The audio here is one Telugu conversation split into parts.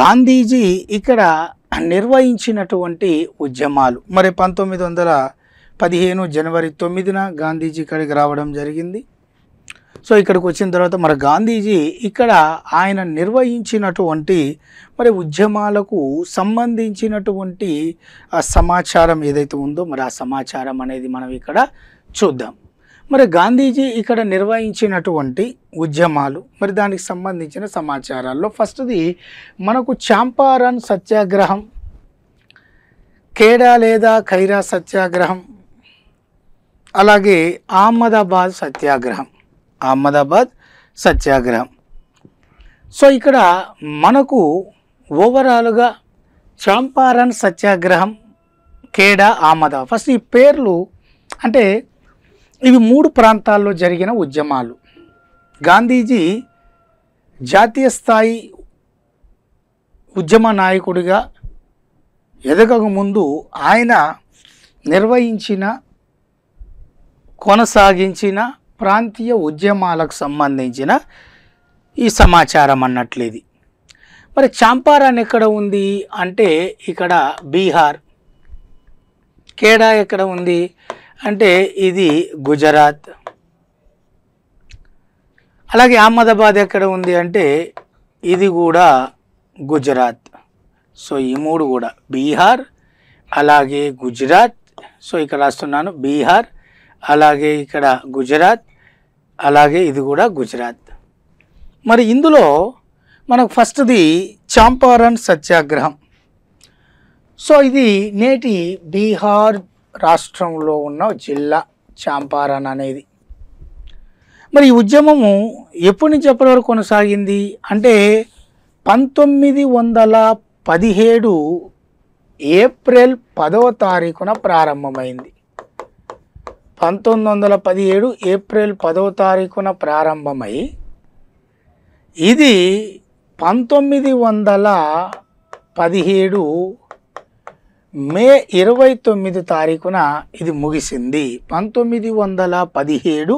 గాంధీజీ ఇక్కడ నిర్వహించినటువంటి ఉద్యమాలు మరి పంతొమ్మిది వందల పదిహేను జనవరి తొమ్మిదిన గాంధీజీ ఇక్కడికి రావడం జరిగింది సో ఇక్కడికి వచ్చిన తర్వాత మరి గాంధీజీ ఇక్కడ ఆయన నిర్వహించినటువంటి మరి ఉద్యమాలకు సంబంధించినటువంటి సమాచారం ఏదైతే ఉందో మరి ఆ సమాచారం అనేది మనం ఇక్కడ చూద్దాం మరి గాంధీజీ ఇక్కడ నిర్వహించినటువంటి ఉద్యమాలు మరి దానికి సంబంధించిన సమాచారాల్లో ఫస్ట్ది మనకు చాంపారన్ సత్యాగ్రహం కేడా లేదా ఖైరా సత్యాగ్రహం అలాగే అహ్మదాబాద్ సత్యాగ్రహం అహ్మదాబాద్ సత్యాగ్రహం సో ఇక్కడ మనకు ఓవరాల్గా చాంపారన్ సత్యాగ్రహం కేడా అహ్మదాబాద్ ఫస్ట్ ఈ పేర్లు అంటే ఇవి మూడు ప్రాంతాల్లో జరిగిన ఉద్యమాలు గాంధీజీ జాతీయ స్థాయి ఉద్యమ నాయకుడిగా ఎదగక ముందు ఆయన నిర్వహించిన కొనసాగించిన ప్రాంతీయ ఉద్యమాలకు సంబంధించిన ఈ సమాచారం అన్నట్లేది మరి చాంపారాన్ ఎక్కడ ఉంది అంటే ఇక్కడ బీహార్ కేడా ఎక్కడ ఉంది అంటే ఇది గుజరాత్ అలాగే అహ్మదాబాద్ ఎక్కడ ఉంది అంటే ఇది కూడా గుజరాత్ సో ఈ మూడు కూడా బీహార్ అలాగే గుజరాత్ సో ఇక్కడ రాస్తున్నాను బీహార్ అలాగే ఇక్కడ గుజరాత్ అలాగే ఇది కూడా గుజరాత్ మరి ఇందులో మనకు ఫస్ట్ది చాంపారన్ సత్యాగ్రహం సో ఇది నేటి బీహార్ రాష్ట్రంలో ఉన్న జిల్లా చాంపారన్ అనేది మరి ఈ ఉద్యమము ఎప్పటి నుంచి ఎప్పటి వరకు కొనసాగింది అంటే పంతొమ్మిది వందల పదిహేడు ఏప్రిల్ పదవ తారీఖున ప్రారంభమైంది పంతొమ్మిది వందల పదిహేడు ఏప్రిల్ పదవ తారీఖున ప్రారంభమై ఇది పంతొమ్మిది వందల పదిహేడు మే ఇరవై తొమ్మిది తారీఖున ఇది ముగిసింది పంతొమ్మిది వందల పదిహేడు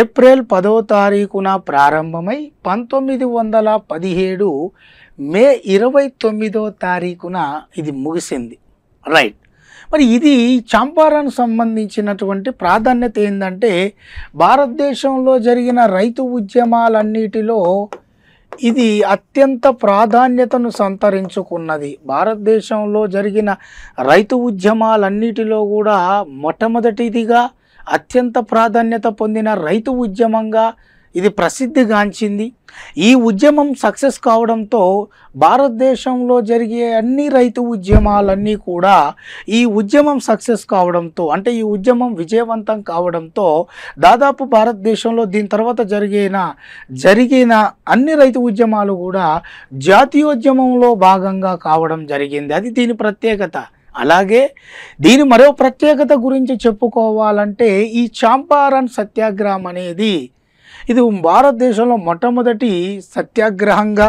ఏప్రిల్ పదో తారీఖున ప్రారంభమై పంతొమ్మిది వందల పదిహేడు మే ఇరవై తొమ్మిదో తారీఖున ఇది ముగిసింది రైట్ మరి ఇది చంపారన్ సంబంధించినటువంటి ప్రాధాన్యత ఏంటంటే భారతదేశంలో జరిగిన రైతు ఉద్యమాలన్నిటిలో ఇది అత్యంత ప్రాధాన్యతను సంతరించుకున్నది భారతదేశంలో జరిగిన రైతు ఉద్యమాలన్నిటిలో కూడా మొట్టమొదటిదిగా అత్యంత ప్రాధాన్యత పొందిన రైతు ఉద్యమంగా ఇది ప్రసిద్ధిగాంచింది ఈ ఉద్యమం సక్సెస్ కావడంతో భారతదేశంలో జరిగే అన్ని రైతు ఉద్యమాలన్నీ కూడా ఈ ఉద్యమం సక్సెస్ కావడంతో అంటే ఈ ఉద్యమం విజయవంతం కావడంతో దాదాపు భారతదేశంలో దీని తర్వాత జరిగిన జరిగిన అన్ని రైతు ఉద్యమాలు కూడా జాతీయోద్యమంలో భాగంగా కావడం జరిగింది అది దీని ప్రత్యేకత అలాగే దీని మరో ప్రత్యేకత గురించి చెప్పుకోవాలంటే ఈ చాంపారన్ సత్యాగ్రహం అనేది ఇది భారతదేశంలో మొట్టమొదటి సత్యాగ్రహంగా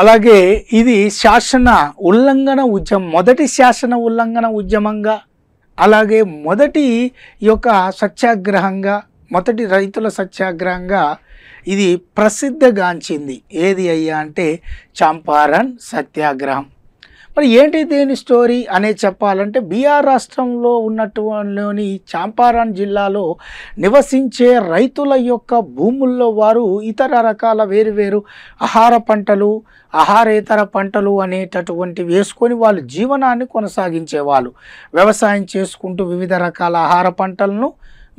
అలాగే ఇది శాసన ఉల్లంఘన ఉద్యమం మొదటి శాసన ఉల్లంఘన ఉద్యమంగా అలాగే మొదటి యొక్క సత్యాగ్రహంగా మొదటి రైతుల సత్యాగ్రహంగా ఇది ప్రసిద్ధగాంచింది ఏది అయ్యా అంటే చంపారణ్ సత్యాగ్రహం మరి ఏంటి దీని స్టోరీ అనే చెప్పాలంటే బీఆర్ రాష్ట్రంలో ఉన్నటువంటి చాంపారాన్ జిల్లాలో నివసించే రైతుల యొక్క భూముల్లో వారు ఇతర రకాల వేరువేరు ఆహార పంటలు ఆహారేతర పంటలు అనేటటువంటి వేసుకొని వాళ్ళు జీవనాన్ని కొనసాగించేవాళ్ళు వ్యవసాయం చేసుకుంటూ వివిధ రకాల ఆహార పంటలను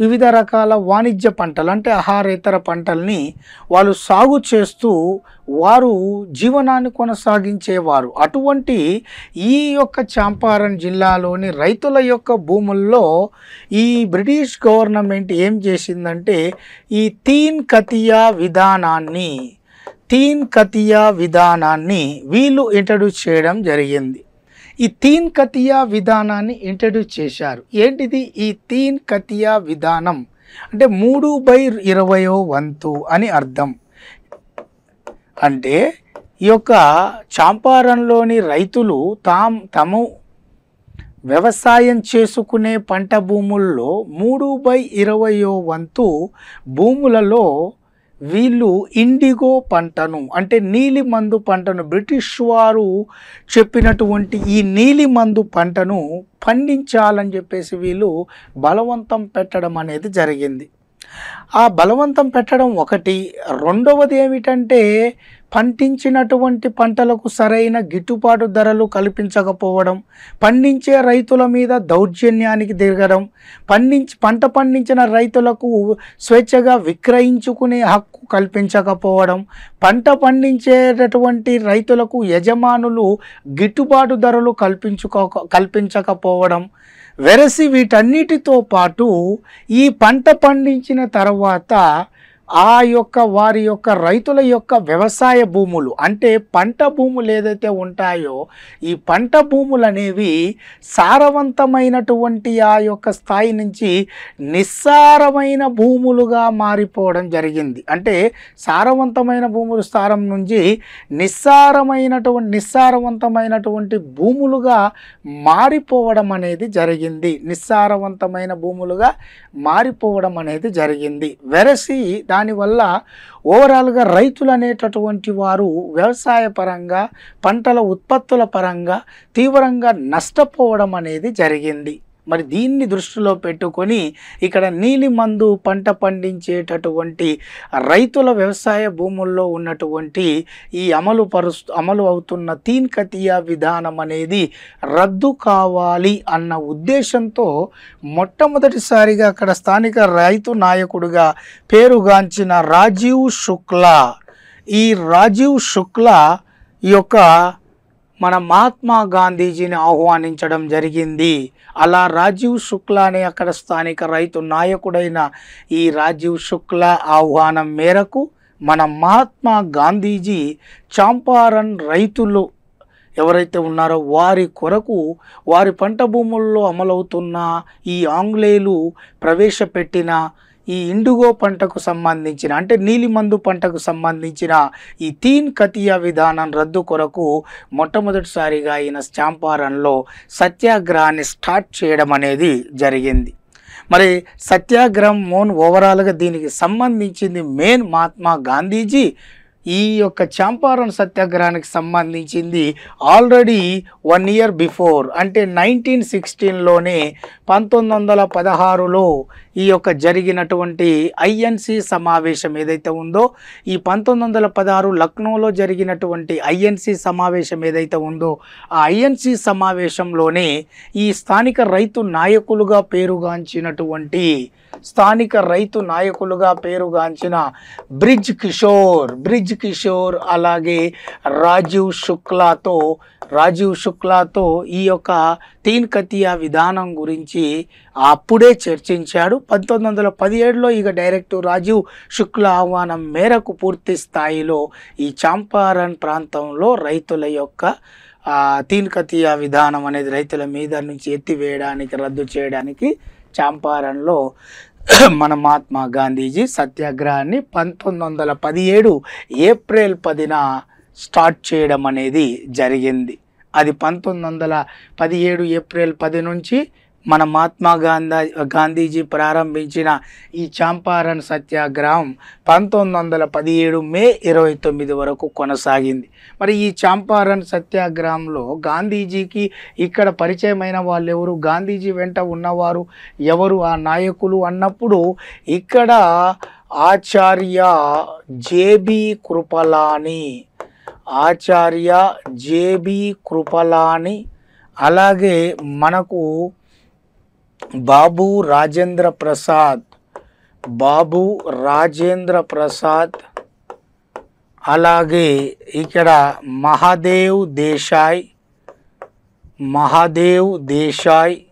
వివిధ రకాల వాణిజ్య పంటలు అంటే ఆహారేతర పంటల్ని వాళ్ళు సాగు చేస్తూ వారు జీవనాన్ని కొనసాగించేవారు అటువంటి ఈ యొక్క చాంపారన్ జిల్లాలోని రైతుల యొక్క భూముల్లో ఈ బ్రిటిష్ గవర్నమెంట్ ఏం చేసిందంటే ఈ తీన్ కతియా విధానాన్ని తీన్ కతియా విధానాన్ని వీళ్ళు ఇంట్రడ్యూస్ చేయడం జరిగింది ఈ తీన్ కతియా విధానాన్ని ఇంట్రడ్యూస్ చేశారు ఏంటిది ఈ తీన్ కతియా విధానం అంటే మూడు బై ఇరవయో వంతు అని అర్థం అంటే ఈ యొక్క చాంపారంలోని రైతులు తాం తము వ్యవసాయం చేసుకునే పంట భూముల్లో మూడు బై ఇరవయో వంతు భూములలో వీళ్ళు ఇండిగో పంటను అంటే నీలి మందు పంటను బ్రిటిష్ వారు చెప్పినటువంటి ఈ నీలి మందు పంటను పండించాలని చెప్పేసి వీళ్ళు బలవంతం పెట్టడం అనేది జరిగింది ఆ బలవంతం పెట్టడం ఒకటి రెండవది ఏమిటంటే పండించినటువంటి పంటలకు సరైన గిట్టుబాటు ధరలు కల్పించకపోవడం పండించే రైతుల మీద దౌర్జన్యానికి దిగడం పండించి పంట పండించిన రైతులకు స్వేచ్ఛగా విక్రయించుకునే హక్కు కల్పించకపోవడం పంట పండించేటటువంటి రైతులకు యజమానులు గిట్టుబాటు ధరలు కల్పించుకోక కల్పించకపోవడం వెరసి వీటన్నిటితో పాటు ఈ పంట పండించిన తర్వాత ఆ యొక్క వారి యొక్క రైతుల యొక్క వ్యవసాయ భూములు అంటే పంట భూములు ఏదైతే ఉంటాయో ఈ పంట భూములు అనేవి సారవంతమైనటువంటి ఆ యొక్క స్థాయి నుంచి నిస్సారమైన భూములుగా మారిపోవడం జరిగింది అంటే సారవంతమైన భూములు స్థానం నుంచి నిస్సారమైనటువంటి నిస్సారవంతమైనటువంటి భూములుగా మారిపోవడం అనేది జరిగింది నిస్సారవంతమైన భూములుగా మారిపోవడం అనేది జరిగింది వెరసి దానివల్ల ఓవరాల్గా రైతులు అనేటటువంటి వారు వ్యవసాయ పరంగా పంటల ఉత్పత్తుల పరంగా తీవ్రంగా నష్టపోవడం అనేది జరిగింది మరి దీన్ని దృష్టిలో పెట్టుకొని ఇక్కడ నీలిమందు పంట పండించేటటువంటి రైతుల వ్యవసాయ భూముల్లో ఉన్నటువంటి ఈ అమలు పరుస్తు అమలు అవుతున్న తీన్కతీయ విధానం అనేది రద్దు కావాలి అన్న ఉద్దేశంతో మొట్టమొదటిసారిగా అక్కడ స్థానిక రైతు నాయకుడుగా పేరుగాంచిన రాజీవ్ శుక్లా ఈ రాజీవ్ శుక్లా యొక్క మన మహాత్మా గాంధీజీని ఆహ్వానించడం జరిగింది అలా రాజీవ్ శుక్లా అనే అక్కడ స్థానిక రైతు నాయకుడైన ఈ రాజీవ్ శుక్లా ఆహ్వానం మేరకు మన మహాత్మా గాంధీజీ చాంపారన్ రైతులు ఎవరైతే ఉన్నారో వారి కొరకు వారి పంట భూముల్లో అమలవుతున్న ఈ ఆంగ్లేయులు ప్రవేశపెట్టిన ఈ ఇండుగో పంటకు సంబంధించిన అంటే నీలిమందు పంటకు సంబంధించిన ఈ తీన్ కతియా విధానం రద్దు కొరకు మొట్టమొదటిసారిగా ఈయన స్టాంపారంలో సత్యాగ్రహాన్ని స్టార్ట్ చేయడం అనేది జరిగింది మరి సత్యాగ్రహం మోన్ ఓవరాల్గా దీనికి సంబంధించింది మెయిన్ మహాత్మా గాంధీజీ ఈ యొక్క చంపారణ్ సత్యాగ్రహానికి సంబంధించింది ఆల్రెడీ వన్ ఇయర్ బిఫోర్ అంటే నైన్టీన్ సిక్స్టీన్లోనే పంతొమ్మిది వందల పదహారులో ఈ యొక్క జరిగినటువంటి ఐఎన్సి సమావేశం ఏదైతే ఉందో ఈ పంతొమ్మిది వందల పదహారు లక్నోలో జరిగినటువంటి ఐఎన్సి సమావేశం ఏదైతే ఉందో ఆ ఐఎన్సి సమావేశంలోనే ఈ స్థానిక రైతు నాయకులుగా పేరుగాంచినటువంటి స్థానిక రైతు నాయకులుగా పేరుగాంచిన బ్రిడ్జ్ కిషోర్ బ్రిడ్జ్ కిషోర్ అలాగే రాజీవ్ శుక్లాతో రాజీవ్ శుక్లాతో ఈ యొక్క తీన్ కతియా విధానం గురించి అప్పుడే చర్చించాడు పంతొమ్మిది వందల పదిహేడులో ఇక డైరెక్ట్ రాజీవ్ శుక్ల ఆహ్వానం మేరకు పూర్తి స్థాయిలో ఈ చాంపారన్ ప్రాంతంలో రైతుల యొక్క కతియా విధానం అనేది రైతుల మీద నుంచి ఎత్తివేయడానికి రద్దు చేయడానికి చాంపారన్లో మన మహాత్మా గాంధీజీ సత్యాగ్రహాన్ని పంతొమ్మిది వందల పదిహేడు ఏప్రిల్ పదిన స్టార్ట్ చేయడం అనేది జరిగింది అది పంతొమ్మిది వందల పదిహేడు ఏప్రిల్ పది నుంచి మన మహాత్మా గాంధీ గాంధీజీ ప్రారంభించిన ఈ చాంపారన్ సత్యాగ్రహం పంతొమ్మిది వందల పదిహేడు మే ఇరవై తొమ్మిది వరకు కొనసాగింది మరి ఈ చాంపారన్ సత్యాగ్రహంలో గాంధీజీకి ఇక్కడ పరిచయమైన వాళ్ళు ఎవరు గాంధీజీ వెంట ఉన్నవారు ఎవరు ఆ నాయకులు అన్నప్పుడు ఇక్కడ ఆచార్య జేబి కృపలాని ఆచార్య జేబి కృపలాని అలాగే మనకు बाबू राजेंद्र प्रसाद बाबू राजेंद्र प्रसाद अलागे इकड़ महादेव देशाई महादेव देशाई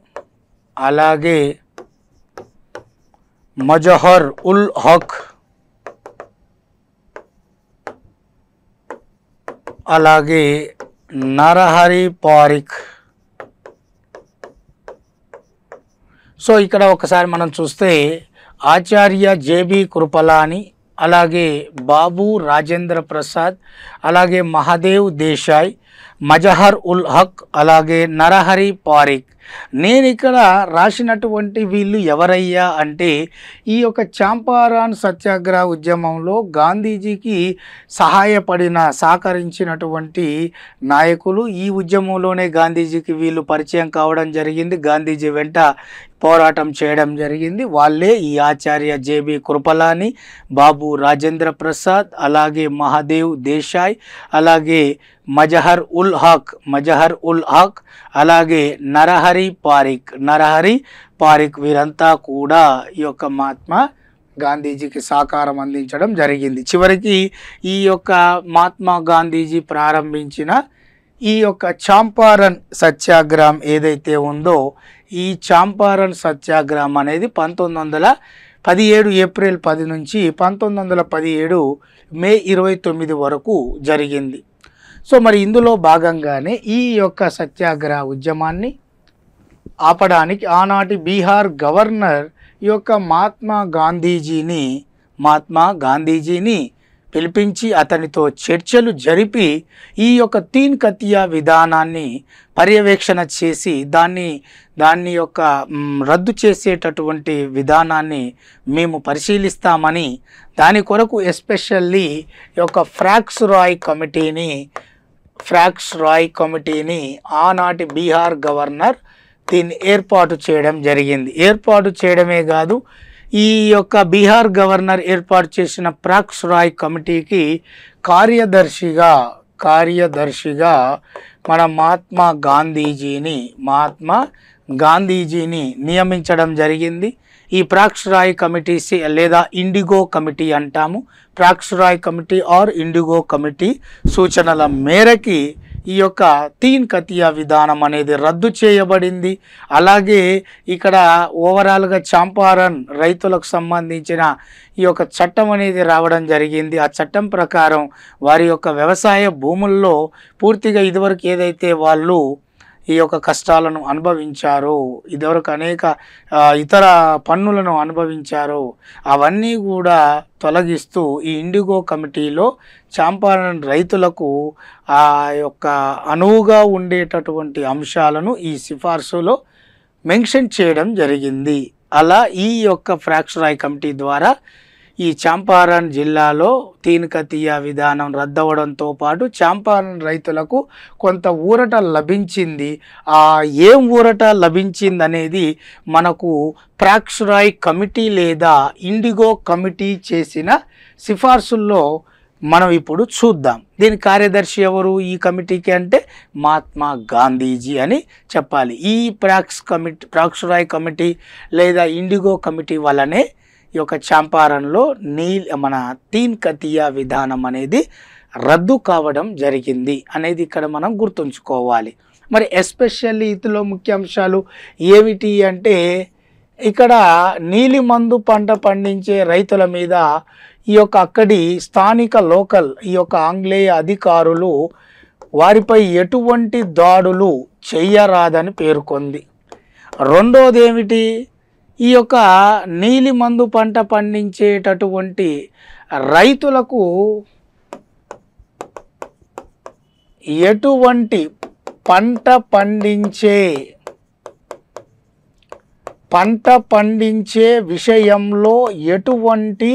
अलागे मजहर उल हक अलागे नरहरी पारिख సో ఇక్కడ ఒకసారి మనం చూస్తే ఆచార్య జేబి కృపలాని అలాగే బాబు రాజేంద్ర ప్రసాద్ అలాగే మహాదేవ్ దేశాయ్ మజహర్ ఉల్ హక్ అలాగే నరహరి పారిక్ నేను ఇక్కడ రాసినటువంటి వీళ్ళు ఎవరయ్యా అంటే ఈ యొక్క చాంపారాన్ సత్యాగ్రహ ఉద్యమంలో గాంధీజీకి సహాయపడిన సహకరించినటువంటి నాయకులు ఈ ఉద్యమంలోనే గాంధీజీకి వీళ్ళు పరిచయం కావడం జరిగింది గాంధీజీ వెంట పోరాటం చేయడం జరిగింది వాళ్ళే ఈ ఆచార్య జేబి కృపలాని బాబు రాజేంద్ర ప్రసాద్ అలాగే మహాదేవ్ దేశాయ్ అలాగే మజహర్ ఉల్ హక్ మజహర్ ఉల్ హక్ అలాగే నరహరి పారిక్ నరహరి పారిక్ వీరంతా కూడా ఈ యొక్క మహాత్మా గాంధీజీకి సహకారం అందించడం జరిగింది చివరికి ఈ యొక్క మహాత్మా గాంధీజీ ప్రారంభించిన ఈ యొక్క చాంపారన్ సత్యాగ్రహం ఏదైతే ఉందో ఈ చాంపారన్ సత్యాగ్రహం అనేది పంతొమ్మిది వందల పదిహేడు ఏప్రిల్ పది నుంచి పంతొమ్మిది వందల పదిహేడు మే ఇరవై తొమ్మిది వరకు జరిగింది సో మరి ఇందులో భాగంగానే ఈ యొక్క సత్యాగ్రహ ఉద్యమాన్ని ఆపడానికి ఆనాటి బీహార్ గవర్నర్ యొక్క మహాత్మా గాంధీజీని మహాత్మా గాంధీజీని పిలిపించి అతనితో చర్చలు జరిపి ఈ యొక్క తీన్ కతియా విధానాన్ని పర్యవేక్షణ చేసి దాన్ని దాన్ని యొక్క రద్దు చేసేటటువంటి విధానాన్ని మేము పరిశీలిస్తామని దాని కొరకు ఎస్పెషల్లీ యొక్క ఫ్రాక్స్ రాయ్ కమిటీని ఫ్రాక్స్ రాయ్ కమిటీని ఆనాటి బీహార్ గవర్నర్ దీన్ని ఏర్పాటు చేయడం జరిగింది ఏర్పాటు చేయడమే కాదు ఈ యొక్క బీహార్ గవర్నర్ ఏర్పాటు చేసిన ప్రాక్స్ రాయ్ కమిటీకి కార్యదర్శిగా కార్యదర్శిగా మన మహాత్మా గాంధీజీని మహాత్మా గాంధీజీని నియమించడం జరిగింది ఈ రాయ్ కమిటీస్ లేదా ఇండిగో కమిటీ అంటాము రాయ్ కమిటీ ఆర్ ఇండిగో కమిటీ సూచనల మేరకి ఈ యొక్క తీన్ కతియా విధానం అనేది రద్దు చేయబడింది అలాగే ఇక్కడ ఓవరాల్గా చాంపారన్ రైతులకు సంబంధించిన ఈ యొక్క చట్టం అనేది రావడం జరిగింది ఆ చట్టం ప్రకారం వారి యొక్క వ్యవసాయ భూముల్లో పూర్తిగా ఇదివరకు ఏదైతే వాళ్ళు ఈ యొక్క కష్టాలను అనుభవించారు ఇదివరకు అనేక ఇతర పన్నులను అనుభవించారు అవన్నీ కూడా తొలగిస్తూ ఈ ఇండిగో కమిటీలో చాంపారణ రైతులకు ఆ యొక్క అనువుగా ఉండేటటువంటి అంశాలను ఈ సిఫార్సులో మెన్షన్ చేయడం జరిగింది అలా ఈ యొక్క ఫ్రాక్షరాయ్ కమిటీ ద్వారా ఈ చాంపారన్ జిల్లాలో తీన్కతీయ విధానం రద్దవడంతో పాటు చాంపారన్ రైతులకు కొంత ఊరట లభించింది ఆ ఏం ఊరట లభించింది అనేది మనకు ప్రాక్షురాయ్ కమిటీ లేదా ఇండిగో కమిటీ చేసిన సిఫార్సుల్లో మనం ఇప్పుడు చూద్దాం దీని కార్యదర్శి ఎవరు ఈ కమిటీకి అంటే మహాత్మా గాంధీజీ అని చెప్పాలి ఈ ప్రాక్స్ కమిటీ ప్రాక్షురాయ్ కమిటీ లేదా ఇండిగో కమిటీ వల్లనే ఈ యొక్క చాంపారన్లో నీ మన తీన్ కతియా విధానం అనేది రద్దు కావడం జరిగింది అనేది ఇక్కడ మనం గుర్తుంచుకోవాలి మరి ఎస్పెషల్లీ ఇతలో ముఖ్యాంశాలు ఏమిటి అంటే ఇక్కడ నీలి మందు పంట పండించే రైతుల మీద ఈ యొక్క అక్కడి స్థానిక లోకల్ ఈ యొక్క ఆంగ్లేయ అధికారులు వారిపై ఎటువంటి దాడులు చెయ్యరాదని పేర్కొంది రెండోది ఏమిటి ఈ యొక్క నీలి మందు పంట పండించేటటువంటి రైతులకు ఎటువంటి పంట పండించే పంట పండించే విషయంలో ఎటువంటి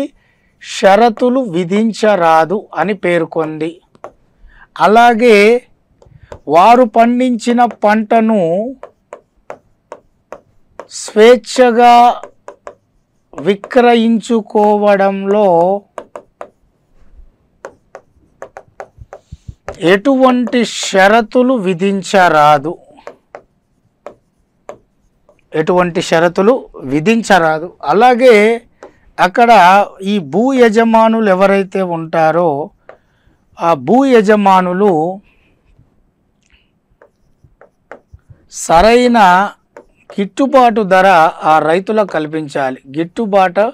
షరతులు విధించరాదు అని పేర్కొంది అలాగే వారు పండించిన పంటను స్వేచ్ఛగా విక్రయించుకోవడంలో ఎటువంటి షరతులు విధించరాదు ఎటువంటి షరతులు విధించరాదు అలాగే అక్కడ ఈ భూ యజమానులు ఎవరైతే ఉంటారో ఆ భూ యజమానులు సరైన గిట్టుబాటు ధర ఆ రైతులకు కల్పించాలి గిట్టుబాటు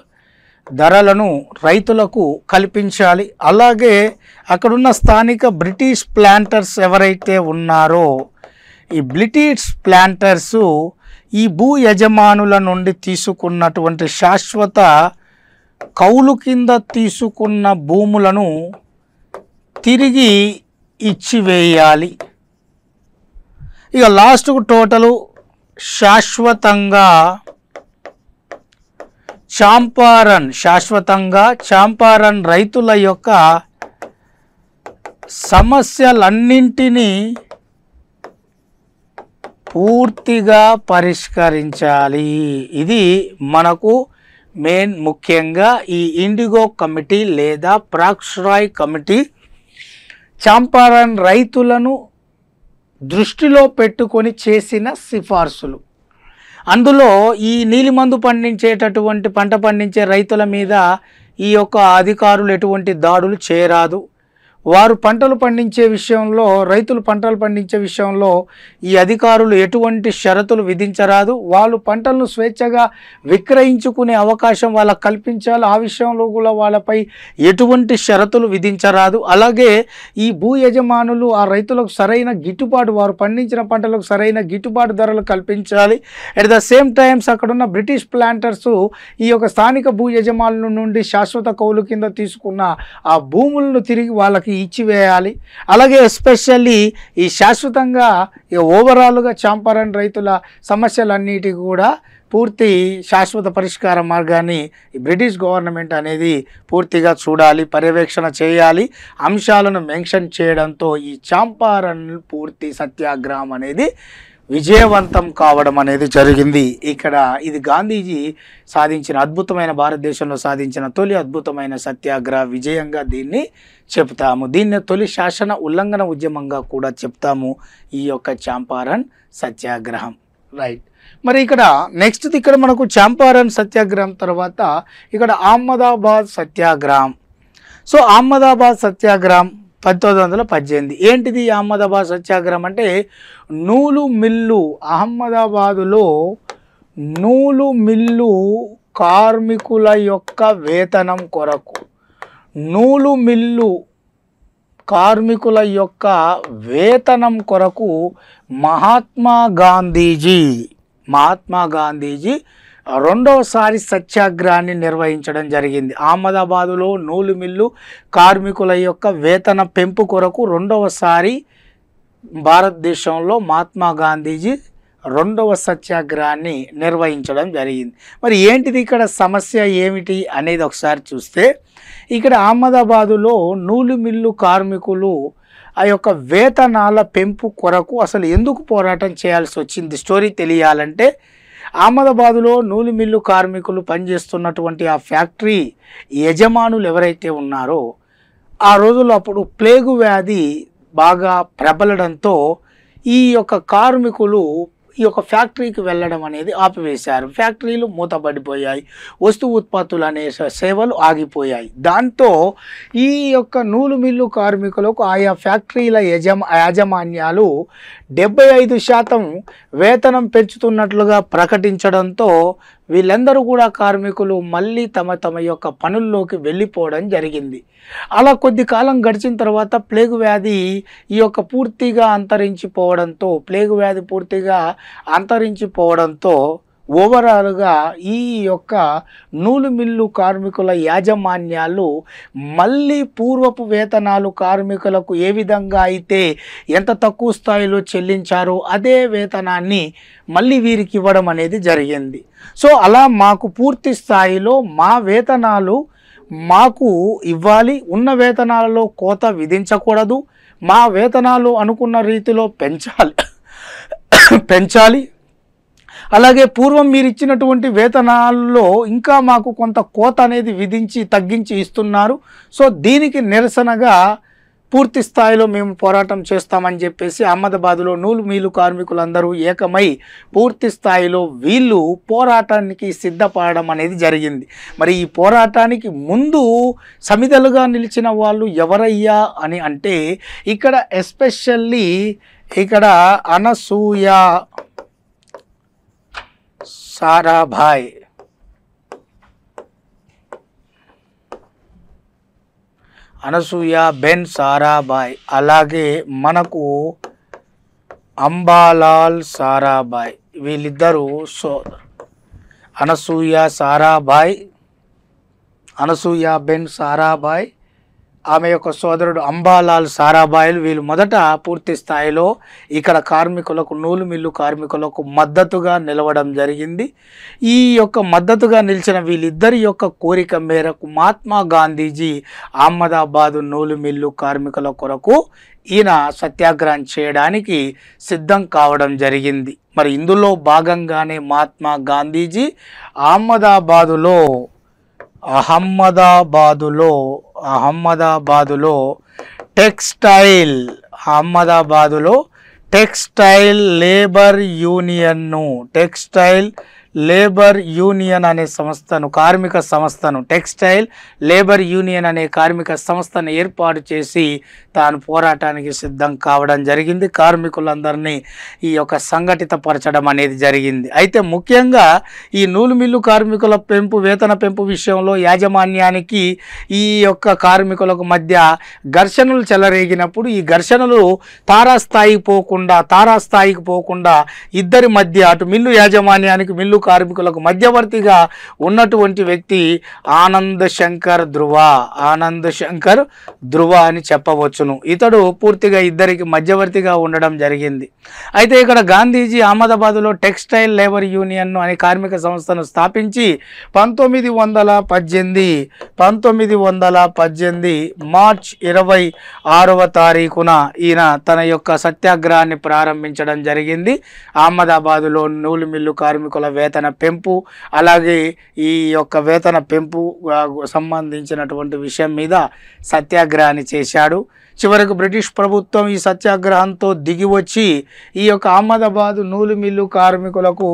ధరలను రైతులకు కల్పించాలి అలాగే అక్కడున్న స్థానిక బ్రిటిష్ ప్లాంటర్స్ ఎవరైతే ఉన్నారో ఈ బ్రిటిష్ ప్లాంటర్సు ఈ భూ యజమానుల నుండి తీసుకున్నటువంటి శాశ్వత కౌలు కింద తీసుకున్న భూములను తిరిగి ఇచ్చివేయాలి ఇక లాస్ట్కు టోటలు శాశ్వతంగా చాంపారన్ శాశ్వతంగా చాంపారన్ రైతుల యొక్క సమస్యలన్నింటినీ పూర్తిగా పరిష్కరించాలి ఇది మనకు మెయిన్ ముఖ్యంగా ఈ ఇండిగో కమిటీ లేదా ప్రాక్స్రాయ్ కమిటీ చాంపారన్ రైతులను దృష్టిలో పెట్టుకొని చేసిన సిఫార్సులు అందులో ఈ నీలిమందు పండించేటటువంటి పంట పండించే రైతుల మీద ఈ యొక్క అధికారులు ఎటువంటి దాడులు చేయరాదు వారు పంటలు పండించే విషయంలో రైతులు పంటలు పండించే విషయంలో ఈ అధికారులు ఎటువంటి షరతులు విధించరాదు వాళ్ళు పంటలను స్వేచ్ఛగా విక్రయించుకునే అవకాశం వాళ్ళకు కల్పించాలి ఆ విషయంలో కూడా వాళ్ళపై ఎటువంటి షరతులు విధించరాదు అలాగే ఈ భూ యజమానులు ఆ రైతులకు సరైన గిట్టుబాటు వారు పండించిన పంటలకు సరైన గిట్టుబాటు ధరలు కల్పించాలి అట్ ద సేమ్ టైమ్స్ అక్కడున్న బ్రిటిష్ ప్లాంటర్స్ ఈ యొక్క స్థానిక భూ యజమానుల నుండి శాశ్వత కౌలు కింద తీసుకున్న ఆ భూములను తిరిగి వాళ్ళకి ఇచ్చివేయాలి అలాగే ఎస్పెషల్లీ ఈ శాశ్వతంగా ఓవరాల్గా చాంపారన్ రైతుల సమస్యలన్నిటికీ కూడా పూర్తి శాశ్వత పరిష్కార మార్గాన్ని బ్రిటిష్ గవర్నమెంట్ అనేది పూర్తిగా చూడాలి పర్యవేక్షణ చేయాలి అంశాలను మెన్షన్ చేయడంతో ఈ చాంపారన్ పూర్తి సత్యాగ్రహం అనేది విజయవంతం కావడం అనేది జరిగింది ఇక్కడ ఇది గాంధీజీ సాధించిన అద్భుతమైన భారతదేశంలో సాధించిన తొలి అద్భుతమైన సత్యాగ్రహ విజయంగా దీన్ని చెప్తాము దీన్ని తొలి శాసన ఉల్లంఘన ఉద్యమంగా కూడా చెప్తాము ఈ యొక్క చాంపారన్ సత్యాగ్రహం రైట్ మరి ఇక్కడ నెక్స్ట్ ఇక్కడ మనకు చాంపారన్ సత్యాగ్రహం తర్వాత ఇక్కడ అహ్మదాబాద్ సత్యాగ్రహం సో అహ్మదాబాద్ సత్యాగ్రహం పంతొమ్మిది వందల పద్దెనిమిది ఏంటిది అహ్మదాబాద్ సత్యాగ్రహం అంటే నూలు మిల్లు అహ్మదాబాదులో నూలు మిల్లు కార్మికుల యొక్క వేతనం కొరకు నూలు మిల్లు కార్మికుల యొక్క వేతనం కొరకు మహాత్మా గాంధీజీ మహాత్మా గాంధీజీ రెండవసారి సత్యాగ్రహాన్ని నిర్వహించడం జరిగింది అహ్మదాబాదులో నూలు మిల్లు కార్మికుల యొక్క వేతన పెంపు కొరకు రెండవసారి భారతదేశంలో మహాత్మా గాంధీజీ రెండవ సత్యాగ్రహాన్ని నిర్వహించడం జరిగింది మరి ఏంటిది ఇక్కడ సమస్య ఏమిటి అనేది ఒకసారి చూస్తే ఇక్కడ అహ్మదాబాదులో నూలు మిల్లు కార్మికులు ఆ యొక్క వేతనాల పెంపు కొరకు అసలు ఎందుకు పోరాటం చేయాల్సి వచ్చింది స్టోరీ తెలియాలంటే అహ్మదాబాదులో నూలు మిల్లు కార్మికులు పనిచేస్తున్నటువంటి ఆ ఫ్యాక్టరీ యజమానులు ఎవరైతే ఉన్నారో ఆ రోజుల్లో అప్పుడు ప్లేగు వ్యాధి బాగా ప్రబలడంతో ఈ యొక్క కార్మికులు ఈ యొక్క ఫ్యాక్టరీకి వెళ్ళడం అనేది ఆపివేశారు ఫ్యాక్టరీలు మూతబడిపోయాయి వస్తు ఉత్పత్తులు అనే సేవలు ఆగిపోయాయి దాంతో ఈ యొక్క నూలు మిల్లు కార్మికులకు ఆయా ఫ్యాక్టరీల యజమా యాజమాన్యాలు డెబ్బై ఐదు శాతం వేతనం పెంచుతున్నట్లుగా ప్రకటించడంతో వీళ్ళందరూ కూడా కార్మికులు మళ్ళీ తమ తమ యొక్క పనుల్లోకి వెళ్ళిపోవడం జరిగింది అలా కొద్ది కాలం గడిచిన తర్వాత ప్లేగు వ్యాధి ఈ యొక్క పూర్తిగా అంతరించిపోవడంతో ప్లేగు వ్యాధి పూర్తిగా అంతరించిపోవడంతో ఓవరాల్గా ఈ యొక్క నూలు మిల్లు కార్మికుల యాజమాన్యాలు మళ్ళీ పూర్వపు వేతనాలు కార్మికులకు ఏ విధంగా అయితే ఎంత తక్కువ స్థాయిలో చెల్లించారో అదే వేతనాన్ని మళ్ళీ వీరికి ఇవ్వడం అనేది జరిగింది సో అలా మాకు పూర్తి స్థాయిలో మా వేతనాలు మాకు ఇవ్వాలి ఉన్న వేతనాలలో కోత విధించకూడదు మా వేతనాలు అనుకున్న రీతిలో పెంచాలి పెంచాలి అలాగే పూర్వం మీరు ఇచ్చినటువంటి వేతనాల్లో ఇంకా మాకు కొంత కోత అనేది విధించి తగ్గించి ఇస్తున్నారు సో దీనికి నిరసనగా పూర్తి స్థాయిలో మేము పోరాటం చేస్తామని చెప్పేసి అహ్మదాబాద్లో నూలు మీలు కార్మికులందరూ ఏకమై పూర్తి స్థాయిలో వీళ్ళు పోరాటానికి సిద్ధపడడం అనేది జరిగింది మరి ఈ పోరాటానికి ముందు సమిధలుగా నిలిచిన వాళ్ళు ఎవరయ్యా అని అంటే ఇక్కడ ఎస్పెషల్లీ ఇక్కడ అనసూయ సారాభాయ్ అనసూయ బెన్ సారాభాయ్ అలాగే మనకు అంబాలాల్ సారాభాయ్ వీళ్ళిద్దరూ సో అనసూయ సారాభాయ్ అనసూయ బెన్ సారాభాయ్ ఆమె యొక్క సోదరుడు అంబాలాల్ సారాబాయిలు వీళ్ళు మొదట పూర్తి స్థాయిలో ఇక్కడ కార్మికులకు నూలు మిల్లు కార్మికులకు మద్దతుగా నిలవడం జరిగింది ఈ యొక్క మద్దతుగా నిలిచిన వీళ్ళిద్దరి యొక్క కోరిక మేరకు మహాత్మా గాంధీజీ అహ్మదాబాదు నూలు మిల్లు కార్మికుల కొరకు ఈయన సత్యాగ్రహం చేయడానికి సిద్ధం కావడం జరిగింది మరి ఇందులో భాగంగానే మహాత్మా గాంధీజీ అహ్మదాబాదులో అహ్మదాబాదులో అహ్మదాబాదులో టెక్స్టైల్ అహ్మదాబాదులో టెక్స్టైల్ లేబర్ యూనియన్ను టెక్స్టైల్ లేబర్ యూనియన్ అనే సంస్థను కార్మిక సంస్థను టెక్స్టైల్ లేబర్ యూనియన్ అనే కార్మిక సంస్థను ఏర్పాటు చేసి తాను పోరాటానికి సిద్ధం కావడం జరిగింది కార్మికులందరినీ ఈ యొక్క సంఘటిత పరచడం అనేది జరిగింది అయితే ముఖ్యంగా ఈ నూలు మిల్లు కార్మికుల పెంపు వేతన పెంపు విషయంలో యాజమాన్యానికి ఈ యొక్క కార్మికులకు మధ్య ఘర్షణలు చెలరేగినప్పుడు ఈ ఘర్షణలు తారాస్థాయికి పోకుండా తారాస్థాయికి పోకుండా ఇద్దరి మధ్య అటు మిల్లు యాజమాన్యానికి మిల్లు కార్మికులకు మధ్యవర్తిగా ఉన్నటువంటి వ్యక్తి ఆనంద్ శంకర్ ధృవ ఆనంద్ శంకర్ ధృవ అని చెప్పవచ్చును ఇతడు పూర్తిగా ఇద్దరికి మధ్యవర్తిగా ఉండడం జరిగింది అయితే ఇక్కడ గాంధీజీ అహ్మదాబాద్లో టెక్స్టైల్ లేబర్ యూనియన్ను అనే కార్మిక సంస్థను స్థాపించి పంతొమ్మిది వందల పద్దెనిమిది పంతొమ్మిది వందల పద్దెనిమిది మార్చ్ ఇరవై ఆరవ తారీఖున ఈయన తన యొక్క సత్యాగ్రహాన్ని ప్రారంభించడం జరిగింది అహ్మదాబాదులో నూలు మిల్లు కార్మికుల వేల వేతన పెంపు అలాగే ఈ యొక్క వేతన పెంపు సంబంధించినటువంటి విషయం మీద సత్యాగ్రహాన్ని చేశాడు చివరకు బ్రిటిష్ ప్రభుత్వం ఈ సత్యాగ్రహంతో దిగివచ్చి ఈ యొక్క అహ్మదాబాదు నూలు మిల్లు కార్మికులకు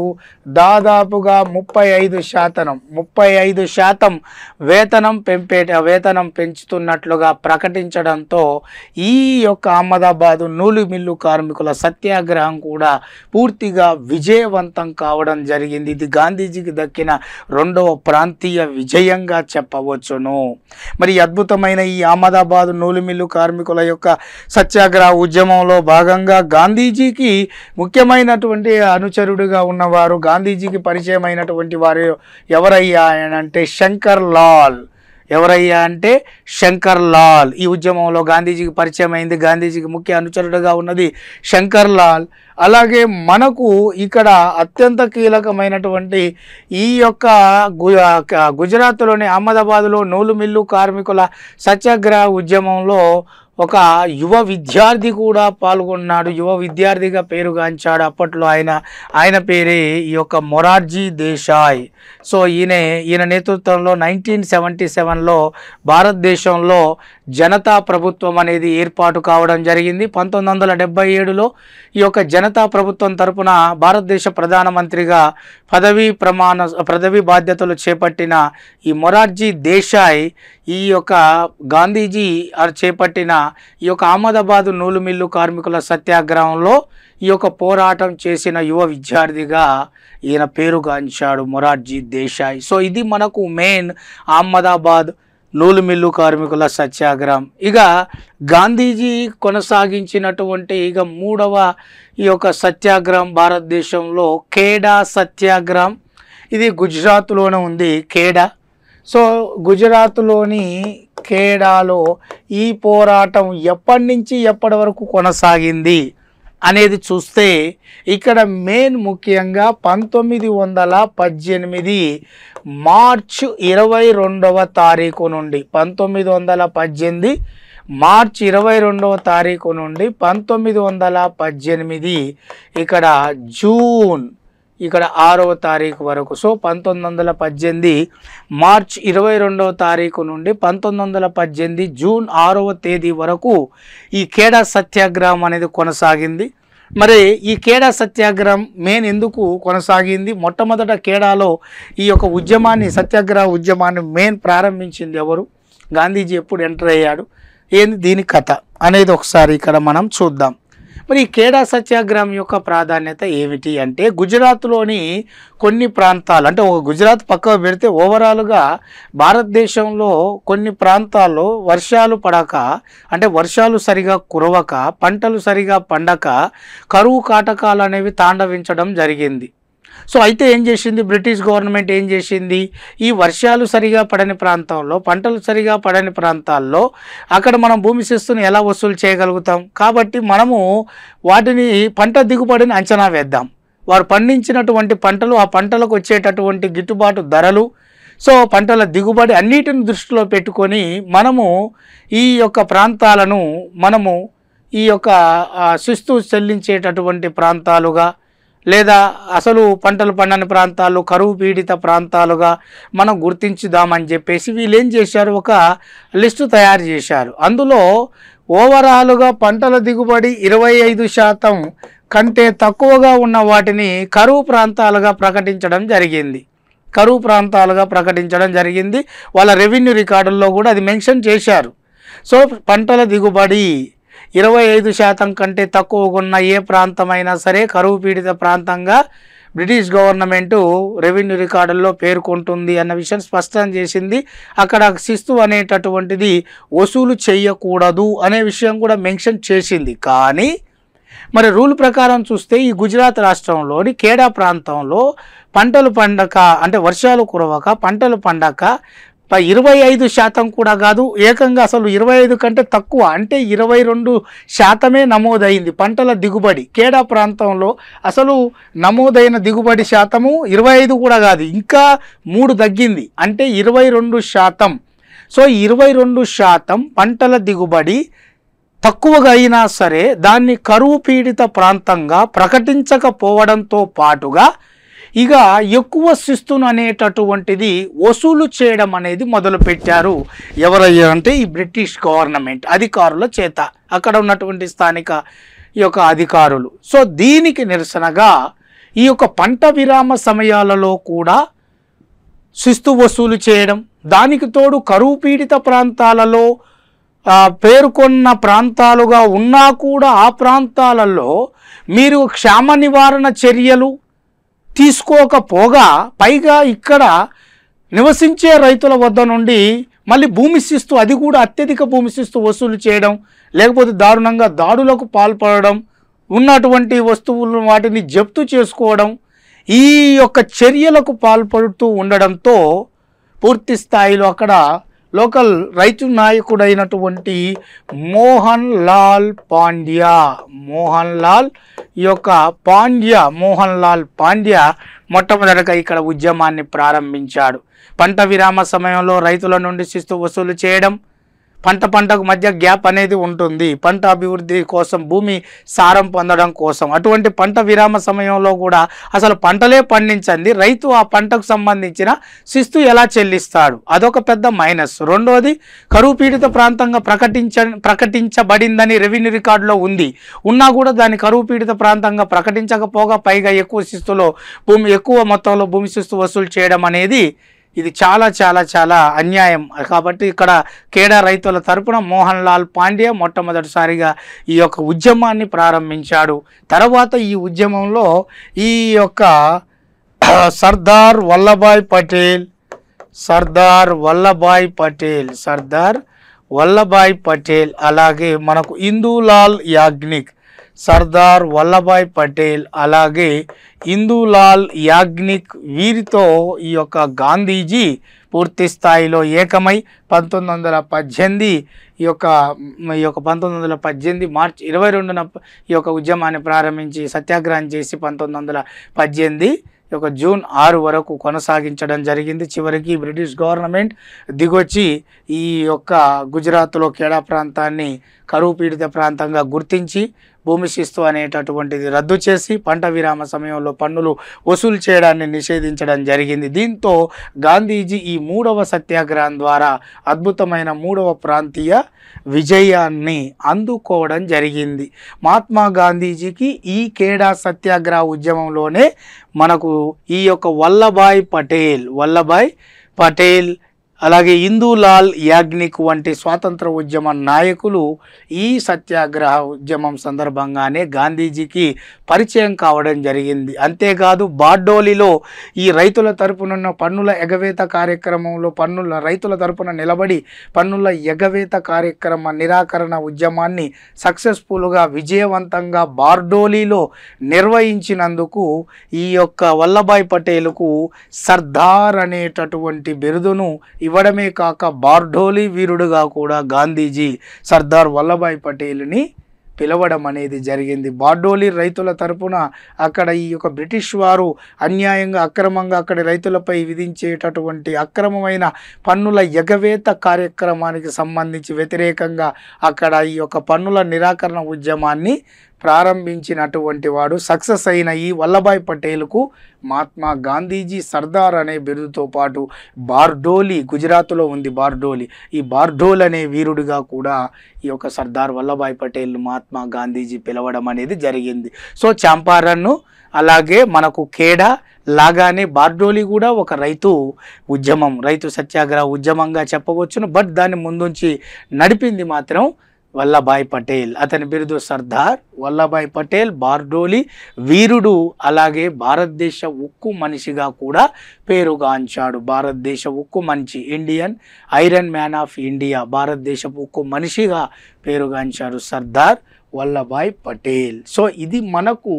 దాదాపుగా ముప్పై ఐదు శాతం ముప్పై ఐదు శాతం వేతనం పెంపే వేతనం పెంచుతున్నట్లుగా ప్రకటించడంతో ఈ యొక్క అహ్మదాబాదు నూలు మిల్లు కార్మికుల సత్యాగ్రహం కూడా పూర్తిగా విజయవంతం కావడం జరిగింది జరిగింది ఇది గాంధీజీకి దక్కిన రెండవ ప్రాంతీయ విజయంగా చెప్పవచ్చును మరి అద్భుతమైన ఈ అహ్మదాబాద్ నూలుమిల్లు కార్మికుల యొక్క సత్యాగ్రహ ఉద్యమంలో భాగంగా గాంధీజీకి ముఖ్యమైనటువంటి అనుచరుడుగా ఉన్నవారు గాంధీజీకి పరిచయమైనటువంటి వారు ఎవరయ్యా అంటే శంకర్ లాల్ ఎవరయ్యా అంటే శంకర్ లాల్ ఈ ఉద్యమంలో గాంధీజీకి పరిచయం అయింది గాంధీజీకి ముఖ్య అనుచరుడుగా ఉన్నది శంకర్ లాల్ అలాగే మనకు ఇక్కడ అత్యంత కీలకమైనటువంటి ఈ యొక్క గుజరాత్లోని అహ్మదాబాద్లో నూలు మిల్లు కార్మికుల సత్యాగ్రహ ఉద్యమంలో ఒక యువ విద్యార్థి కూడా పాల్గొన్నాడు యువ విద్యార్థిగా పేరుగాంచాడు అప్పట్లో ఆయన ఆయన పేరే ఈ యొక్క మొరార్జీ దేశాయ్ సో ఈయన ఈయన నేతృత్వంలో నైన్టీన్ సెవెంటీ సెవెన్లో భారతదేశంలో జనతా ప్రభుత్వం అనేది ఏర్పాటు కావడం జరిగింది పంతొమ్మిది వందల డెబ్బై ఏడులో ఈ యొక్క జనతా ప్రభుత్వం తరపున భారతదేశ ప్రధానమంత్రిగా పదవీ ప్రమాణ పదవీ బాధ్యతలు చేపట్టిన ఈ మొరార్జీ దేశాయ్ ఈ యొక్క గాంధీజీ చేపట్టిన ఈ యొక్క అహ్మదాబాదు నూలు మిల్లు కార్మికుల సత్యాగ్రహంలో ఈ యొక్క పోరాటం చేసిన యువ విద్యార్థిగా ఈయన పేరుగాంచాడు మొరార్జీ దేశాయ్ సో ఇది మనకు మెయిన్ అహ్మదాబాద్ నూలు మిల్లు కార్మికుల సత్యాగ్రహం ఇక గాంధీజీ కొనసాగించినటువంటి ఇక మూడవ ఈ యొక్క సత్యాగ్రహం భారతదేశంలో కేడా సత్యాగ్రహం ఇది గుజరాత్లోనే ఉంది కేడా సో గుజరాత్లోని కేడాలో ఈ పోరాటం ఎప్పటి నుంచి ఎప్పటి వరకు కొనసాగింది అనేది చూస్తే ఇక్కడ మెయిన్ ముఖ్యంగా పంతొమ్మిది వందల పద్దెనిమిది మార్చ్ ఇరవై రెండవ తారీఖు నుండి పంతొమ్మిది వందల పద్దెనిమిది మార్చ్ ఇరవై రెండవ తారీఖు నుండి పంతొమ్మిది వందల పద్దెనిమిది ఇక్కడ జూన్ ఇక్కడ ఆరవ తారీఖు వరకు సో పంతొమ్మిది వందల పద్దెనిమిది మార్చ్ ఇరవై రెండవ తారీఖు నుండి పంతొమ్మిది వందల పద్దెనిమిది జూన్ ఆరవ తేదీ వరకు ఈ కేడా సత్యాగ్రహం అనేది కొనసాగింది మరి ఈ కేడా సత్యాగ్రహం మెయిన్ ఎందుకు కొనసాగింది మొట్టమొదట కేడాలో ఈ యొక్క ఉద్యమాన్ని సత్యాగ్రహ ఉద్యమాన్ని మెయిన్ ప్రారంభించింది ఎవరు గాంధీజీ ఎప్పుడు ఎంటర్ అయ్యాడు ఏంది దీని కథ అనేది ఒకసారి ఇక్కడ మనం చూద్దాం మరి ఈ కేడా సత్యాగ్రహం యొక్క ప్రాధాన్యత ఏమిటి అంటే గుజరాత్లోని కొన్ని ప్రాంతాలు అంటే ఒక గుజరాత్ పక్క పెడితే ఓవరాల్గా భారతదేశంలో కొన్ని ప్రాంతాల్లో వర్షాలు పడక అంటే వర్షాలు సరిగా కురవక పంటలు సరిగా పండక కరువు కాటకాలు అనేవి తాండవించడం జరిగింది సో అయితే ఏం చేసింది బ్రిటిష్ గవర్నమెంట్ ఏం చేసింది ఈ వర్షాలు సరిగా పడని ప్రాంతంలో పంటలు సరిగా పడని ప్రాంతాల్లో అక్కడ మనం భూమి శిస్తుని ఎలా వసూలు చేయగలుగుతాం కాబట్టి మనము వాటిని పంట దిగుబడిని అంచనా వేద్దాం వారు పండించినటువంటి పంటలు ఆ పంటలకు వచ్చేటటువంటి గిట్టుబాటు ధరలు సో పంటల దిగుబడి అన్నిటిని దృష్టిలో పెట్టుకొని మనము ఈ యొక్క ప్రాంతాలను మనము ఈ యొక్క శిస్తు చెల్లించేటటువంటి ప్రాంతాలుగా లేదా అసలు పంటలు పండని ప్రాంతాలు కరువు పీడిత ప్రాంతాలుగా మనం గుర్తించుదామని చెప్పేసి వీళ్ళు ఏం చేశారు ఒక లిస్టు తయారు చేశారు అందులో ఓవరాల్గా పంటల దిగుబడి ఇరవై ఐదు శాతం కంటే తక్కువగా ఉన్న వాటిని కరువు ప్రాంతాలుగా ప్రకటించడం జరిగింది కరువు ప్రాంతాలుగా ప్రకటించడం జరిగింది వాళ్ళ రెవెన్యూ రికార్డుల్లో కూడా అది మెన్షన్ చేశారు సో పంటల దిగుబడి ఇరవై ఐదు శాతం కంటే తక్కువగా ఉన్న ఏ ప్రాంతమైనా సరే కరువు పీడిత ప్రాంతంగా బ్రిటిష్ గవర్నమెంటు రెవెన్యూ రికార్డుల్లో పేర్కొంటుంది అన్న విషయం స్పష్టం చేసింది అక్కడ శిస్తు అనేటటువంటిది వసూలు చేయకూడదు అనే విషయం కూడా మెన్షన్ చేసింది కానీ మరి రూల్ ప్రకారం చూస్తే ఈ గుజరాత్ రాష్ట్రంలోని కేడా ప్రాంతంలో పంటలు పండక అంటే వర్షాలు కురవక పంటలు పండక ఇరవై ఐదు శాతం కూడా కాదు ఏకంగా అసలు ఇరవై ఐదు కంటే తక్కువ అంటే ఇరవై రెండు శాతమే నమోదైంది పంటల దిగుబడి కేడా ప్రాంతంలో అసలు నమోదైన దిగుబడి శాతము ఇరవై ఐదు కూడా కాదు ఇంకా మూడు తగ్గింది అంటే ఇరవై రెండు శాతం సో ఇరవై రెండు శాతం పంటల దిగుబడి తక్కువగా అయినా సరే దాన్ని కరువు పీడిత ప్రాంతంగా ప్రకటించకపోవడంతో పాటుగా ఇక ఎక్కువ శిస్తును అనేటటువంటిది వసూలు చేయడం అనేది మొదలుపెట్టారు ఎవరయ్యారంటే ఈ బ్రిటిష్ గవర్నమెంట్ అధికారుల చేత అక్కడ ఉన్నటువంటి స్థానిక ఈ యొక్క అధికారులు సో దీనికి నిరసనగా ఈ యొక్క పంట విరామ సమయాలలో కూడా శిస్తు వసూలు చేయడం దానికి తోడు కరువు పీడిత ప్రాంతాలలో పేర్కొన్న ప్రాంతాలుగా ఉన్నా కూడా ఆ ప్రాంతాలలో మీరు క్షామ నివారణ చర్యలు తీసుకోకపోగా పైగా ఇక్కడ నివసించే రైతుల వద్ద నుండి మళ్ళీ భూమి శిస్తు అది కూడా అత్యధిక భూమి శిస్తు వసూలు చేయడం లేకపోతే దారుణంగా దాడులకు పాల్పడడం ఉన్నటువంటి వస్తువులు వాటిని జప్తు చేసుకోవడం ఈ యొక్క చర్యలకు పాల్పడుతూ ఉండడంతో పూర్తి స్థాయిలో అక్కడ లోకల్ రైతు నాయకుడైనటువంటి మోహన్ లాల్ పాండ్యా మోహన్ లాల్ ఈ యొక్క పాండ్య మోహన్ లాల్ పాండ్య మొట్టమొదటగా ఇక్కడ ఉద్యమాన్ని ప్రారంభించాడు పంట విరామ సమయంలో రైతుల నుండి శిస్తు వసూలు చేయడం పంట పంటకు మధ్య గ్యాప్ అనేది ఉంటుంది పంట అభివృద్ధి కోసం భూమి సారం పొందడం కోసం అటువంటి పంట విరామ సమయంలో కూడా అసలు పంటలే పండించండి రైతు ఆ పంటకు సంబంధించిన శిస్తు ఎలా చెల్లిస్తాడు అదొక పెద్ద మైనస్ రెండోది కరువు పీడిత ప్రాంతంగా ప్రకటించ ప్రకటించబడిందని రెవెన్యూ రికార్డులో ఉంది ఉన్నా కూడా దాన్ని కరువు పీడిత ప్రాంతంగా ప్రకటించకపోగా పైగా ఎక్కువ శిస్తులో భూమి ఎక్కువ మొత్తంలో భూమి శిస్తు వసూలు చేయడం అనేది ఇది చాలా చాలా చాలా అన్యాయం కాబట్టి ఇక్కడ కేడా రైతుల తరపున మోహన్ లాల్ పాండే మొట్టమొదటిసారిగా ఈ యొక్క ఉద్యమాన్ని ప్రారంభించాడు తర్వాత ఈ ఉద్యమంలో ఈ యొక్క సర్దార్ వల్లభాయ్ పటేల్ సర్దార్ వల్లభాయ్ పటేల్ సర్దార్ వల్లభాయ్ పటేల్ అలాగే మనకు ఇందూలాల్ యాజ్ఞిక్ సర్దార్ వల్లభాయ్ పటేల్ అలాగే ఇందూలాల్ యాగ్నిక్ వీరితో ఈ యొక్క గాంధీజీ పూర్తి స్థాయిలో ఏకమై పంతొమ్మిది వందల పద్దెనిమిది ఈ యొక్క ఈ యొక్క పంతొమ్మిది వందల పద్దెనిమిది మార్చ్ ఇరవై రెండున ఈ యొక్క ఉద్యమాన్ని ప్రారంభించి సత్యాగ్రహం చేసి పంతొమ్మిది వందల పద్దెనిమిది యొక్క జూన్ ఆరు వరకు కొనసాగించడం జరిగింది చివరికి బ్రిటిష్ గవర్నమెంట్ దిగొచ్చి ఈ యొక్క గుజరాత్లో కేడా ప్రాంతాన్ని కరువు పీడిత ప్రాంతంగా గుర్తించి భూమి అనేటటువంటిది రద్దు చేసి పంట విరామ సమయంలో పన్నులు వసూలు చేయడాన్ని నిషేధించడం జరిగింది దీంతో గాంధీజీ ఈ మూడవ సత్యాగ్రహం ద్వారా అద్భుతమైన మూడవ ప్రాంతీయ విజయాన్ని అందుకోవడం జరిగింది మహాత్మా గాంధీజీకి ఈ కేడా సత్యాగ్రహ ఉద్యమంలోనే మనకు ఈ యొక్క వల్లభాయ్ పటేల్ వల్లభాయ్ పటేల్ అలాగే ఇందూలాల్ యాగ్నిక్ వంటి స్వాతంత్ర ఉద్యమ నాయకులు ఈ సత్యాగ్రహ ఉద్యమం సందర్భంగానే గాంధీజీకి పరిచయం కావడం జరిగింది అంతేకాదు బార్డోలిలో ఈ రైతుల తరపునున్న పన్నుల ఎగవేత కార్యక్రమంలో పన్నుల రైతుల తరపున నిలబడి పన్నుల ఎగవేత కార్యక్రమ నిరాకరణ ఉద్యమాన్ని సక్సెస్ఫుల్గా విజయవంతంగా బార్డోలిలో నిర్వహించినందుకు ఈ యొక్క వల్లభాయ్ పటేల్కు సర్దార్ అనేటటువంటి బిరుదును ఇవ్వడమే కాక బార్డోలీ వీరుడుగా కూడా గాంధీజీ సర్దార్ వల్లభాయ్ పటేల్ని పిలవడం అనేది జరిగింది బార్డోలి రైతుల తరపున అక్కడ ఈ యొక్క బ్రిటిష్ వారు అన్యాయంగా అక్రమంగా అక్కడ రైతులపై విధించేటటువంటి అక్రమమైన పన్నుల ఎగవేత కార్యక్రమానికి సంబంధించి వ్యతిరేకంగా అక్కడ ఈ యొక్క పన్నుల నిరాకరణ ఉద్యమాన్ని ప్రారంభించినటువంటి వాడు సక్సెస్ అయిన ఈ వల్లభాయ్ పటేల్కు మహాత్మా గాంధీజీ సర్దార్ అనే బిరుదుతో పాటు బార్డోలి గుజరాత్లో ఉంది బార్డోలి ఈ బార్డోల్ అనే వీరుడిగా కూడా ఈ యొక్క సర్దార్ వల్లభాయ్ పటేల్ మహాత్మా గాంధీజీ పిలవడం అనేది జరిగింది సో చాంపారన్ను అలాగే మనకు కేడా లాగానే బార్డోలి కూడా ఒక రైతు ఉద్యమం రైతు సత్యాగ్రహ ఉద్యమంగా చెప్పవచ్చును బట్ దాన్ని ముందుంచి నడిపింది మాత్రం వల్లభాయ్ పటేల్ అతని బిరుదు సర్దార్ వల్లభాయ్ పటేల్ బార్డోలి వీరుడు అలాగే భారతదేశ ఉక్కు మనిషిగా కూడా పేరుగాంచాడు భారతదేశ ఉక్కు మనిషి Indian iron man of India భారతదేశపు ఉక్కు మనిషిగా పేరుగాంచాడు సర్దార్ వల్లభాయ్ పటేల్ సో ఇది మనకు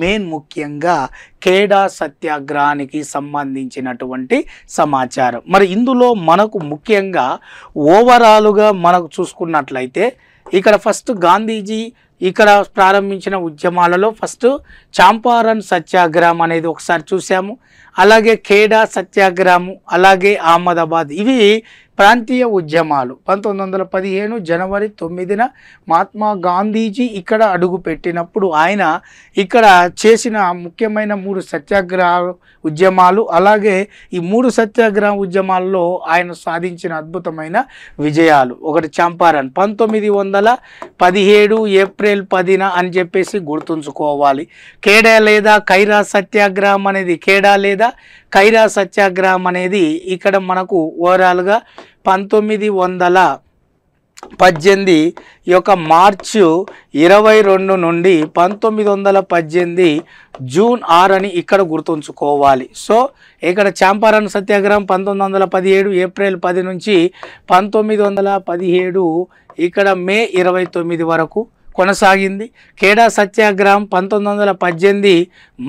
మెయిన్ ముఖ్యంగా కేడా సత్యాగ్రహానికి సంబంధించినటువంటి సమాచారం మరి ఇందులో మనకు ముఖ్యంగా ఓవరాలుగా మనకు చూసుకున్నట్లయితే ఇక్కడ ఫస్ట్ గాంధీజీ ఇక్కడ ప్రారంభించిన ఉద్యమాలలో ఫస్ట్ చాంపారన్ సత్యాగ్రహం అనేది ఒకసారి చూసాము అలాగే ఖేడా సత్యాగ్రహము అలాగే అహ్మదాబాద్ ఇవి ప్రాంతీయ ఉద్యమాలు పంతొమ్మిది వందల పదిహేను జనవరి తొమ్మిదిన మహాత్మా గాంధీజీ ఇక్కడ అడుగు పెట్టినప్పుడు ఆయన ఇక్కడ చేసిన ముఖ్యమైన మూడు సత్యాగ్రహ ఉద్యమాలు అలాగే ఈ మూడు సత్యాగ్రహ ఉద్యమాల్లో ఆయన సాధించిన అద్భుతమైన విజయాలు ఒకటి చంపారన్ పంతొమ్మిది వందల పదిహేడు ఏప్రిల్ పదిన అని చెప్పేసి గుర్తుంచుకోవాలి కేడా లేదా ఖైరా సత్యాగ్రహం అనేది కేడా లేదా మీద ఖైరా సత్యాగ్రహం అనేది ఇక్కడ మనకు ఓవరాల్గా పంతొమ్మిది వందల పద్దెనిమిది యొక్క మార్చు ఇరవై రెండు నుండి పంతొమ్మిది వందల పద్దెనిమిది జూన్ ఆరు అని ఇక్కడ గుర్తుంచుకోవాలి సో ఇక్కడ చాంపారన్ సత్యాగ్రహం పంతొమ్మిది వందల పదిహేడు ఏప్రిల్ పది నుంచి పంతొమ్మిది వందల పదిహేడు ఇక్కడ మే ఇరవై తొమ్మిది వరకు కొనసాగింది కేడా సత్యాగ్రహం పంతొమ్మిది వందల పద్దెనిమిది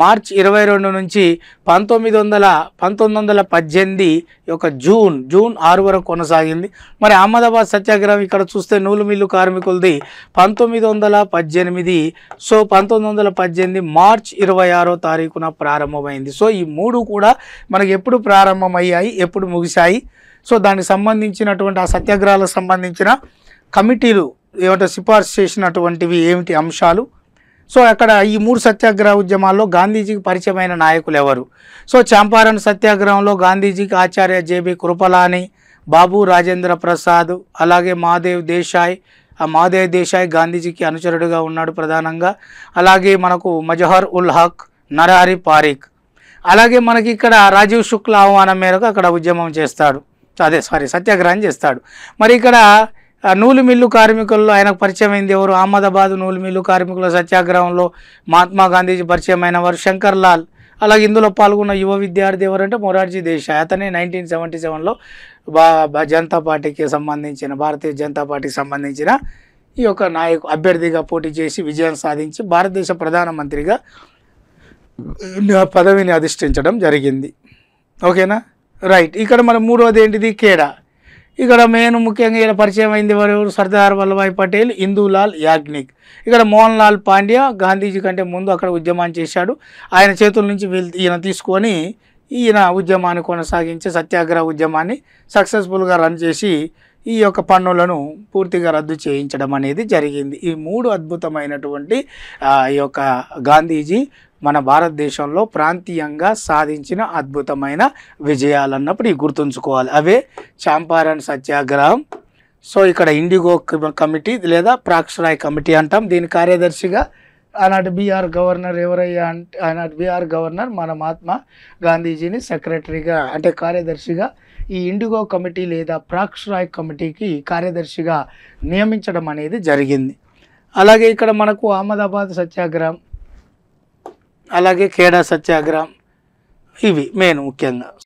మార్చ్ ఇరవై రెండు నుంచి పంతొమ్మిది వందల పంతొమ్మిది వందల పద్దెనిమిది యొక్క జూన్ జూన్ ఆరు వరకు కొనసాగింది మరి అహ్మదాబాద్ సత్యాగ్రహం ఇక్కడ చూస్తే నూలు మిల్లు కార్మికులది పంతొమ్మిది వందల పద్దెనిమిది సో పంతొమ్మిది వందల పద్దెనిమిది మార్చ్ ఇరవై ఆరో తారీఖున ప్రారంభమైంది సో ఈ మూడు కూడా మనకి ఎప్పుడు ప్రారంభమయ్యాయి ఎప్పుడు ముగిశాయి సో దానికి సంబంధించినటువంటి ఆ సత్యాగ్రహాలకు సంబంధించిన కమిటీలు ఏమంటే సిఫార్సు చేసినటువంటివి ఏమిటి అంశాలు సో అక్కడ ఈ మూడు సత్యాగ్రహ ఉద్యమాల్లో గాంధీజీకి పరిచయమైన నాయకులు ఎవరు సో చంపారణ్ సత్యాగ్రహంలో గాంధీజీకి ఆచార్య జేబీ కృపలాని బాబు రాజేంద్ర ప్రసాద్ అలాగే మాదేవ్ దేశాయ్ ఆ మాదేవ్ దేశాయ్ గాంధీజీకి అనుచరుడుగా ఉన్నాడు ప్రధానంగా అలాగే మనకు మజహర్ ఉల్ హక్ నరహరి పారిక్ అలాగే మనకి ఇక్కడ రాజీవ్ శుక్ల ఆహ్వానం మేరకు అక్కడ ఉద్యమం చేస్తాడు అదే సారీ సత్యాగ్రహం చేస్తాడు మరి ఇక్కడ నూలు మిల్లు కార్మికుల్లో ఆయనకు పరిచయం అయింది ఎవరు అహ్మదాబాద్ నూలు మిల్లు కార్మికుల సత్యాగ్రహంలో మహాత్మా గాంధీజీ పరిచయం అయిన వారు శంకర్ లాల్ అలాగే ఇందులో పాల్గొన్న యువ విద్యార్థి ఎవరంటే మొరార్జీ దేశాయ్ అతనే నైన్టీన్ సెవెంటీ సెవెన్లో బా జనతా పార్టీకి సంబంధించిన భారతీయ జనతా పార్టీకి సంబంధించిన ఈ యొక్క నాయకు అభ్యర్థిగా పోటీ చేసి విజయం సాధించి భారతదేశ ప్రధానమంత్రిగా పదవిని అధిష్ఠించడం జరిగింది ఓకేనా రైట్ ఇక్కడ మన మూడవది ఏంటిది కేడా ఇక్కడ మెయిన్ ముఖ్యంగా ఇలా పరిచయం అయింది వారు సర్దార్ వల్లభాయ్ పటేల్ ఇందూలాల్ యాజ్ఞిక్ ఇక్కడ మోహన్ లాల్ పాండ్యా గాంధీజీ కంటే ముందు అక్కడ ఉద్యమాన్ని చేశాడు ఆయన చేతుల నుంచి ఈయన తీసుకొని ఈయన ఉద్యమాన్ని కొనసాగించి సత్యాగ్రహ ఉద్యమాన్ని సక్సెస్ఫుల్గా రన్ చేసి ఈ యొక్క పన్నులను పూర్తిగా రద్దు చేయించడం అనేది జరిగింది ఈ మూడు అద్భుతమైనటువంటి ఈ యొక్క గాంధీజీ మన భారతదేశంలో ప్రాంతీయంగా సాధించిన అద్భుతమైన విజయాలు అన్నప్పుడు ఈ గుర్తుంచుకోవాలి అవే చాంపారన్ సత్యాగ్రహం సో ఇక్కడ ఇండిగో కమిటీ లేదా ప్రాక్షరాయ్ కమిటీ అంటాం దీని కార్యదర్శిగా ఆనాటి బీఆర్ గవర్నర్ ఎవరయ్యా అంటే ఆనాటి బీఆర్ గవర్నర్ మన మహాత్మా గాంధీజీని సెక్రటరీగా అంటే కార్యదర్శిగా ఈ ఇండిగో కమిటీ లేదా ప్రాక్షరాయ్ కమిటీకి కార్యదర్శిగా నియమించడం అనేది జరిగింది అలాగే ఇక్కడ మనకు అహ్మదాబాద్ సత్యాగ్రహం అలాగే ఖేడా సత్యాగ్రహం ఇవి మెయిన్ ముఖ్యంగా